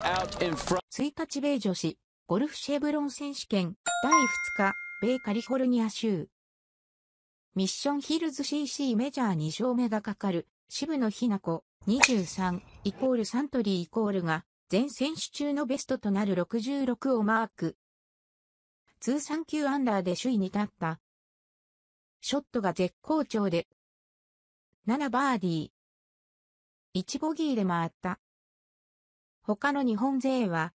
1日米女子ゴルフシェブロン選手権第2日米カリフォルニア州ミッションヒルズ CC メジャー2勝目がかかる渋野日向子23イコールサントリーイコールが全選手中のベストとなる66をマーク通算9アンダーで首位に立ったショットが絶好調で7バーディー1ボギーで回った他の日本勢は、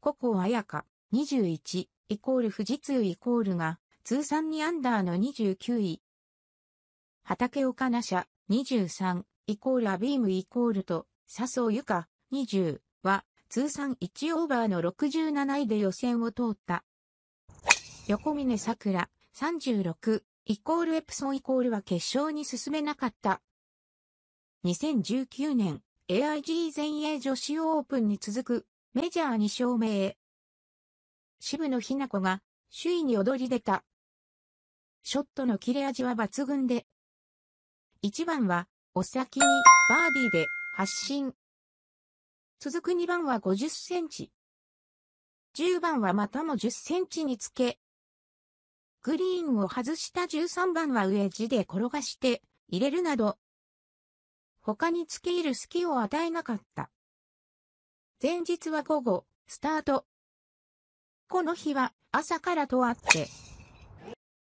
ココアヤカ21イコール富士通イコールが通算2アンダーの29位。畑岡奈社23イコールアビームイコールと笹生ゆか20は通算1オーバーの67位で予選を通った。横峰桜36イコールエプソンイコールは決勝に進めなかった。2019年 AIG 全英女子オープンに続くメジャー2勝目へ。渋野日向子が首位に躍り出た。ショットの切れ味は抜群で。1番はお先にバーディーで発進。続く2番は50センチ。10番はまたも10センチにつけ。グリーンを外した13番は上地で転がして入れるなど他に付け入る隙を与えなかった。前日は午後、スタート。この日は朝からとあって、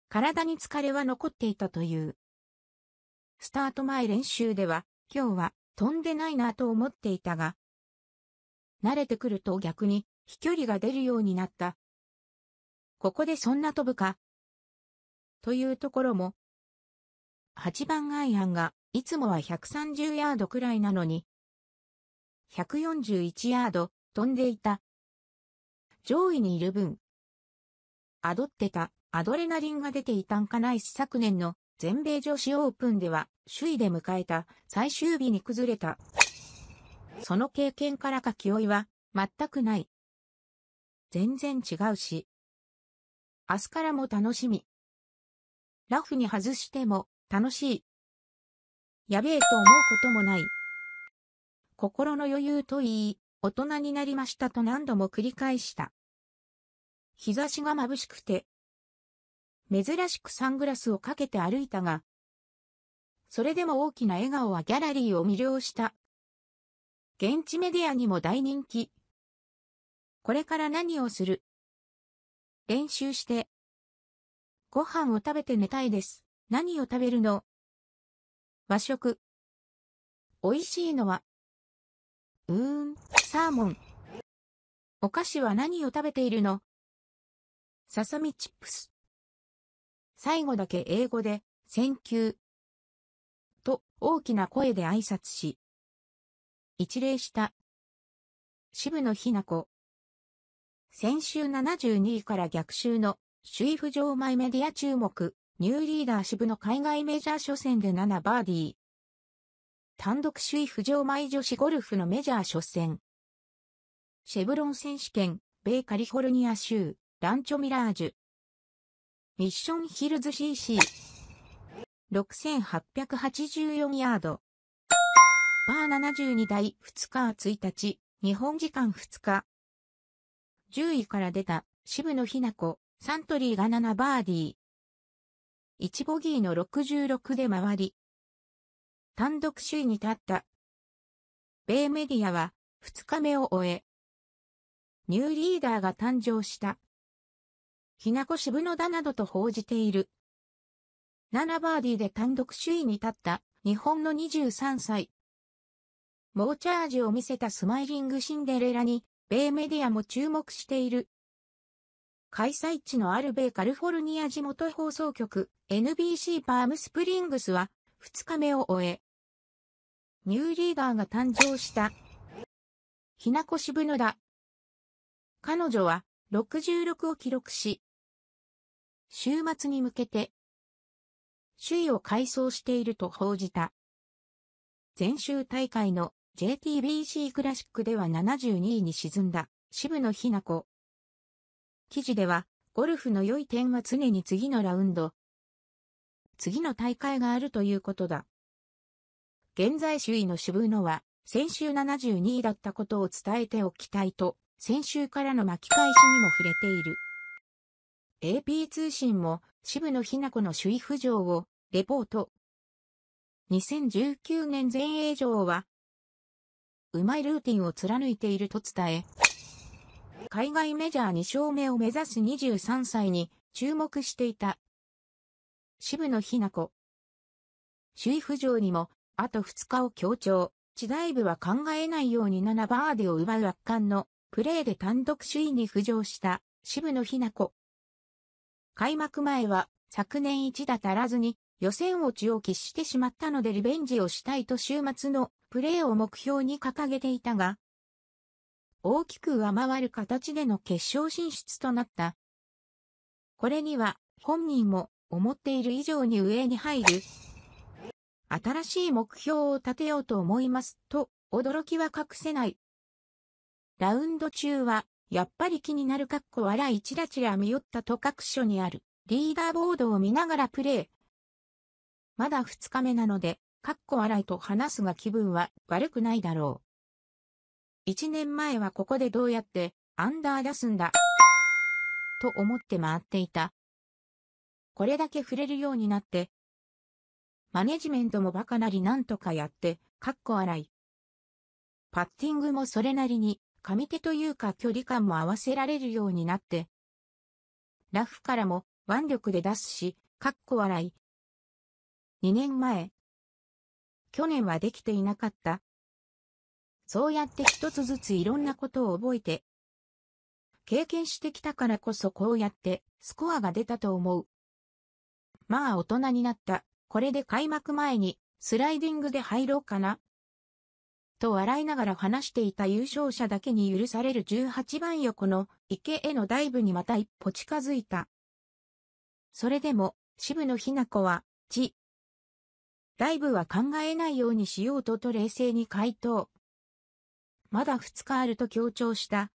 体に疲れは残っていたという。スタート前練習では、今日は飛んでないなと思っていたが、慣れてくると逆に飛距離が出るようになった。ここでそんな飛ぶかというところも、8番アイアンがいつもは130ヤードくらいなのに、141ヤード飛んでいた。上位にいる分、あどってた、アドレナリンが出ていたんかないし昨年の全米女子オープンでは首位で迎えた最終日に崩れた。その経験からか気負いは全くない。全然違うし。明日からも楽しみ。ラフに外しても楽しい。やべえと思うこともない。心の余裕と言い、大人になりましたと何度も繰り返した。日差しが眩しくて、珍しくサングラスをかけて歩いたが、それでも大きな笑顔はギャラリーを魅了した。現地メディアにも大人気。これから何をする練習して。ご飯を食べて寝たいです。何を食べるの和食。美味しいのは、うーん、サーモン。お菓子は何を食べているのささみチップス。最後だけ英語で、センキュー。と、大きな声で挨拶し。一礼した。渋野日向子。先週72位から逆襲の、首位浮上前メディア注目。ニューリーダー渋の海外メジャー初戦で7バーディー。単独首位浮上前女子ゴルフのメジャー初戦。シェブロン選手権、米カリフォルニア州、ランチョミラージュ。ミッションヒルズ CC。6884ヤード。バー72台2日1日、日本時間2日。10位から出た、渋野日向子、サントリーが7バーディー。1ボギーの66で回り、単独首位に立った。米メディアは2日目を終え、ニューリーダーが誕生した。ひなこ渋野だなどと報じている。7バーディーで単独首位に立った日本の23歳。猛チャージを見せたスマイリングシンデレラに、米メディアも注目している。開催地のアルベカルフォルニア地元放送局 NBC パームスプリングスは2日目を終え、ニューリーダーが誕生した。ひなこしぶのだ。彼女は66を記録し、週末に向けて、首位を改装していると報じた。前週大会の JTBC クラシックでは72位に沈んだ渋野ひな子。記事では、ゴルフの良い点は常に次のラウンド、次の大会があるということだ。現在首位の渋野は、先週72位だったことを伝えておきたいと、先週からの巻き返しにも触れている。AP 通信も渋野日向子の首位浮上をレポート。2019年全英女王は、うまいルーティンを貫いていると伝え、海外メジャー2勝目を目指す23歳に注目していた。渋野日向子。首位浮上にも、あと2日を強調。地大部は考えないように7バーディを奪う圧巻のプレーで単独首位に浮上した渋野日向子。開幕前は昨年1打足らずに予選落ちを喫してしまったのでリベンジをしたいと週末のプレーを目標に掲げていたが、大きく上回る形での決勝進出となった。これには本人も思っている以上に上に入る。新しい目標を立てようと思いますと驚きは隠せない。ラウンド中はやっぱり気になるかっこ笑いチラチラ見よったと各所にあるリーダーボードを見ながらプレイ。まだ2日目なので、かっこ笑いと話すが気分は悪くないだろう。1年前はここでどうやってアンダー出すんだ。と思って回っていた。これだけ触れるようになって、マネジメントもバカなりなんとかやって、かっこ荒い。パッティングもそれなりに、上手というか距離感も合わせられるようになって、ラフからも腕力で出すし、かっこ笑い。2年前。去年はできていなかったそうやって一つずついろんなことを覚えて、経験してきたからこそこうやってスコアが出たと思う。まあ大人になった。これで開幕前にスライディングで入ろうかな。と笑いながら話していた優勝者だけに許される18番横の池へのダイブにまた一歩近づいた。それでも渋野日向子は、ち。ダイブは考えないようにしようとと冷静に回答。まだ2日あると強調した。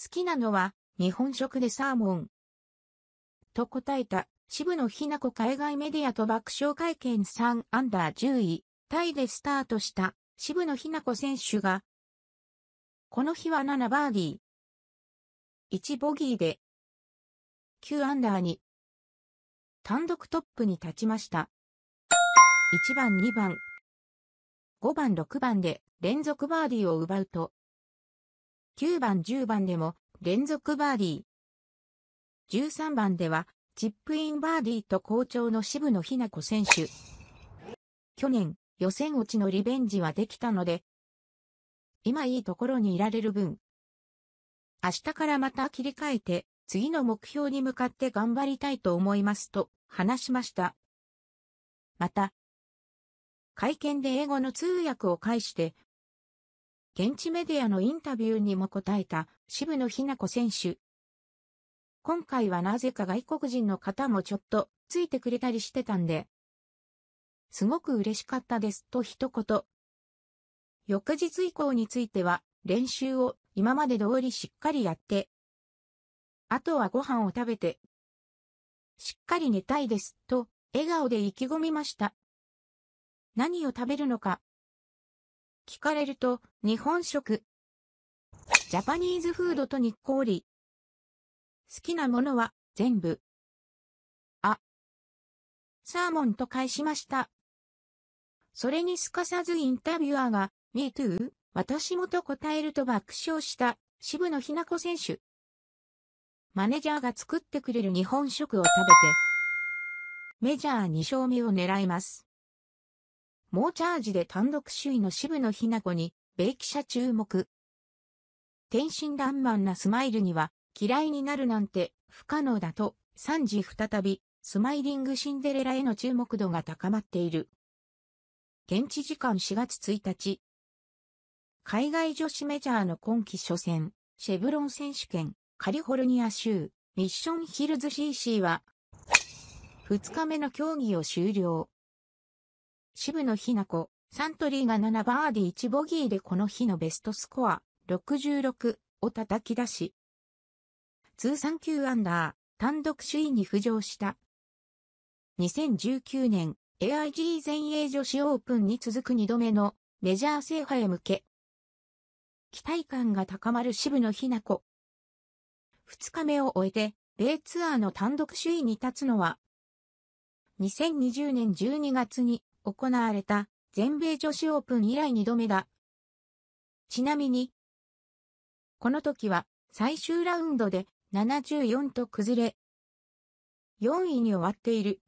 好きなのは、日本食でサーモン。と答えた、渋野日向子海外メディアと爆笑会見3アンダー10位、タイでスタートした渋野日向子選手が、この日は7バーディー。1ボギーで、9アンダーに、単独トップに立ちました。1番2番5番6番で連続バーディーを奪うと、9番10番でも連続バーディー。13番ではチップインバーディーと好調の渋野日向子選手。去年予選落ちのリベンジはできたので、今いいところにいられる分、明日からまた切り替えて、次の目標に向かって頑張りたいと思いますと話しました。また、会見で英語の通訳を介して、現地メディアのインタビューにも答えた渋野日向子選手。今回はなぜか外国人の方もちょっとついてくれたりしてたんで、すごく嬉しかったですと一言。翌日以降については練習を今まで通りしっかりやって、あとはご飯を食べて、しっかり寝たいですと笑顔で意気込みました。何を食べるのか聞かれると、日本食。ジャパニーズフードと日光り。好きなものは、全部。あ。サーモンと返しました。それにすかさずインタビュアーが、Me too? 私もと答えると爆笑した、渋野日向子選手。マネージャーが作ってくれる日本食を食べて、メジャー2勝目を狙います。猛チャージで単独首位の渋野日向子に、米記者注目。天真爛漫なスマイルには、嫌いになるなんて不可能だと、3時再び、スマイリングシンデレラへの注目度が高まっている。現地時間4月1日、海外女子メジャーの今季初戦、シェブロン選手権、カリフォルニア州、ミッションヒルズ CC は、2日目の競技を終了。渋野日向子、サントリーが7バーディー1ボギーでこの日のベストスコア、66を叩き出し、通算9アンダー、単独首位に浮上した。2019年、AIG 全英女子オープンに続く2度目のメジャー制覇へ向け、期待感が高まる渋野日向子。2日目を終えて、米ツアーの単独首位に立つのは、2020年12月に行われた全米女子オープン以来2度目だ。ちなみに、この時は最終ラウンドで74と崩れ、4位に終わっている。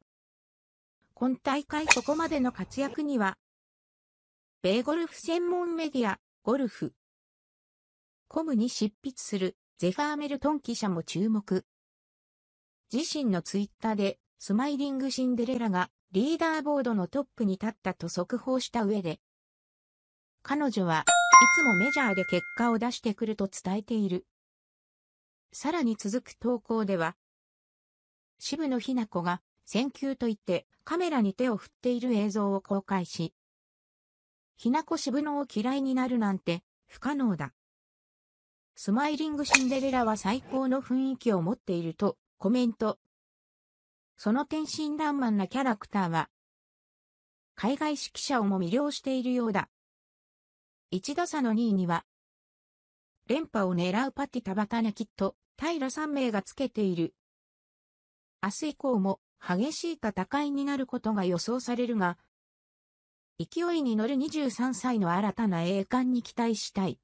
今大会ここまでの活躍には、米ゴルフ専門メディア、ゴルフ、コムに執筆するゼファーメルトン記者も注目。自身のツイッターで、スマイリングシンデレラがリーダーボードのトップに立ったと速報した上で、彼女はいつもメジャーで結果を出してくると伝えている。さらに続く投稿では、渋野日向子が選球と言ってカメラに手を振っている映像を公開し、ひなこ渋野を嫌いになるなんて不可能だ。スマイリングシンデレラは最高の雰囲気を持っているとコメントその天真爛漫なキャラクターは、海外指揮者をも魅了しているようだ。1打差の2位には、連覇を狙うパティ・タバタネキット、平3名がつけている。明日以降も激しい戦いになることが予想されるが、勢いに乗る23歳の新たな栄冠に期待したい。